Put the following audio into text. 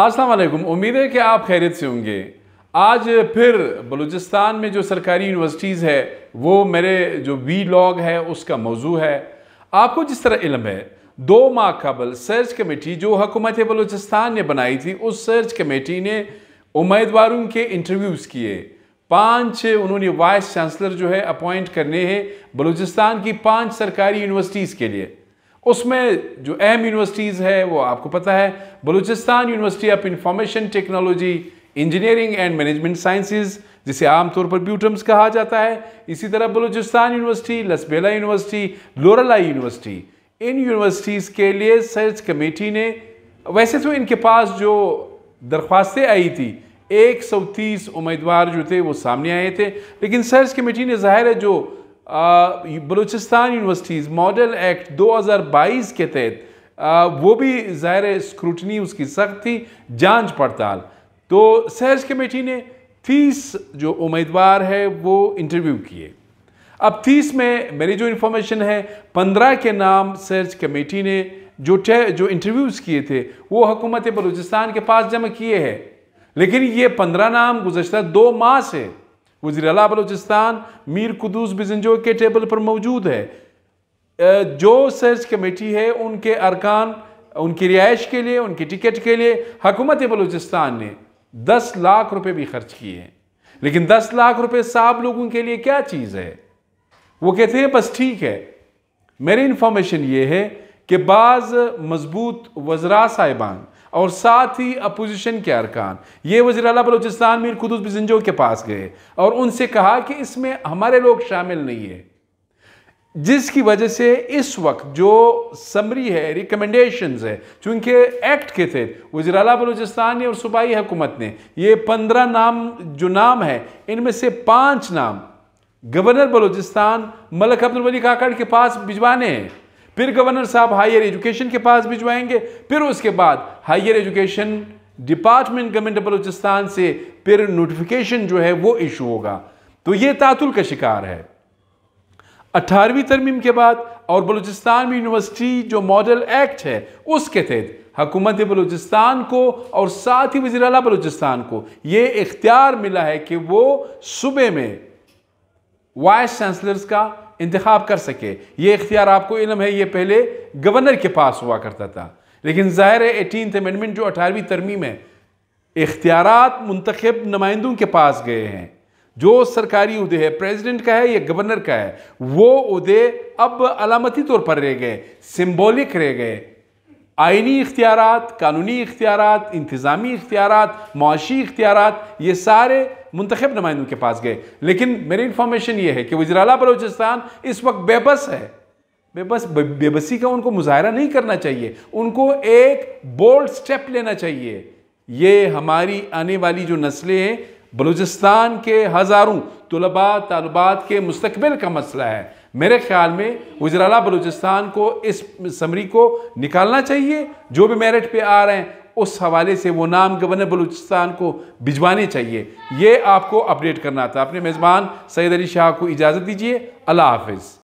अस्सलाम वालेकुम उम्मीद है कि आप खैरियत से होंगे आज फिर बलूचिस्तान में जो सरकारी यूनिवर्सिटीज़ है वो मेरे जो वी लॉग है उसका मौजू है आपको जिस तरह इलम है दो माह कबल सर्च कमेटी जो हकूमत बलूचिस्तान ने बनाई थी उस सर्च कमेटी ने उम्मीदवारों के इंटरव्यूज़ किए पांच उन्होंने वाइस चांसलर जो है अपॉइंट करने हैं बलूचिस्तान की पांच सरकारी यूनिवर्सिटीज़ के लिए उसमें जो अहम यूनिवर्सिटीज़ है वो आपको पता है Balochistan university of information technology engineering and management sciences जिसे आमतौर पर ब्यूटम्स कहा जाता है इसी तरह Balochistan university Lasbela university Loralai university इन यूनिवर्सिटीज़ के लिए सर्च कमेटी ने वैसे तो इनके पास जो दरख्वास्तें आई थी 130 उम्मीदवार जो थे वो सामने आए थे लेकिन सर्च कमेटी ने जाहिर है जो बलूचिस्तान यूनिवर्सिटीज़ मॉडल एक्ट 2022 के तहत वो भी ज़ाहिर स्क्रूटनी उसकी सख्त थी जांच पड़ताल तो सहज कमेटी ने तीस जो उम्मीदवार है वो इंटरव्यू किए अब तीस में मेरी जो इन्फॉर्मेशन है पंद्रह के नाम सर्च कमेटी ने जो जो इंटरव्यूज़ किए थे वो हुकूमत बलूचिस्तान के पास जमा किए हैं लेकिन ये पंद्रह नाम गुजशत दो माह से वजी अला बलोचिस्तान मीर कुदूस बिजनजो के टेबल पर मौजूद है जो सर्च कमेटी है उनके अरकान उनकी रिहाइश के लिए उनकी टिकट के लिए हकूमत बलोचिस्तान ने दस लाख रुपये भी खर्च किए हैं लेकिन दस लाख रुपये साफ लोगों के लिए क्या चीज़ है वो कहते हैं बस ठीक है मेरी इन्फॉर्मेशन ये है कि बाज़ मजबूत वजरा साहिबान और साथ ही अपोजिशन के अरकान ये वजी अला बलोचिस्तान मीर खुदस बिजंजो के पास गए और उनसे कहा कि इसमें हमारे लोग शामिल नहीं है जिसकी वजह से इस वक्त जो समरी है रिकमेंडेशन है चूँकि एक्ट के थे वजराला बलोचिस्तान ने और सूबाई हुकूमत ने ये पंद्रह नाम जो नाम है इनमें से पाँच नाम गवर्नर बलोचिस्तान मलक अब्दुल वली काकड़ के पास भिजवाने हैं फिर गवर्नर साहब हायर एजुकेशन के पास भिजवाएंगे फिर उसके बाद higher education department government of Balochistan से फिर नोटिफिकेशन जो है वो इशू होगा तो ये तातुल का शिकार है अट्ठारहवीं तरमीम के बाद और बलूचिस्तान में यूनिवर्सिटी जो मॉडल एक्ट है उसके तहत हकूमत बलूचिस्तान को और साथ ही वजी अला बलूचिस्तान को ये इख्तियार मिला है कि वो सूबे में वाइस चांसलर्स का इंतखब कर सके ये इख्तियार आपको इलम है ये पहले गवर्नर के पास हुआ करता था लेकिन ज़ाहिर है एटीन अमेंडमेंट जो अठारहवीं तरमीम है इख्तियार मंतखब नुमाइंदों के पास गए हैं जो सरकारी उहदे है प्रेजिडेंट का है या गवर्नर का है वो उहदे अब अलामती तौर पर रह गए सिम्बोलिक रह गए आइनी इख्तियार कानूनी इख्तियार इंतज़ामी इख्तियार मुआशी इख्तियार ये सारे मुंतब नुमाइंदों के पास गए लेकिन मेरी इन्फॉर्मेशन ये है कि वजराला बलोचिस्तान इस वक्त बेबस है बेबस बेबसी का उनको मुजाहरा नहीं करना चाहिए उनको एक बोल्ड स्टेप लेना चाहिए ये हमारी आने वाली जो नस्लें हैं बलूचिस्तान के हज़ारों तलबा तलबात के मुस्तबिल का मसला है मेरे ख्याल में उजराला बलूचिस्तान को इस समरी को निकालना चाहिए जो भी मेरिट पे आ रहे हैं उस हवाले से वो नाम गवर्नर बलूचिस्तान को भिजवाने चाहिए ये आपको अपडेट करना था अपने मेज़बान सैद अली शाह को इजाज़त दीजिए अल्लाह हाफिज़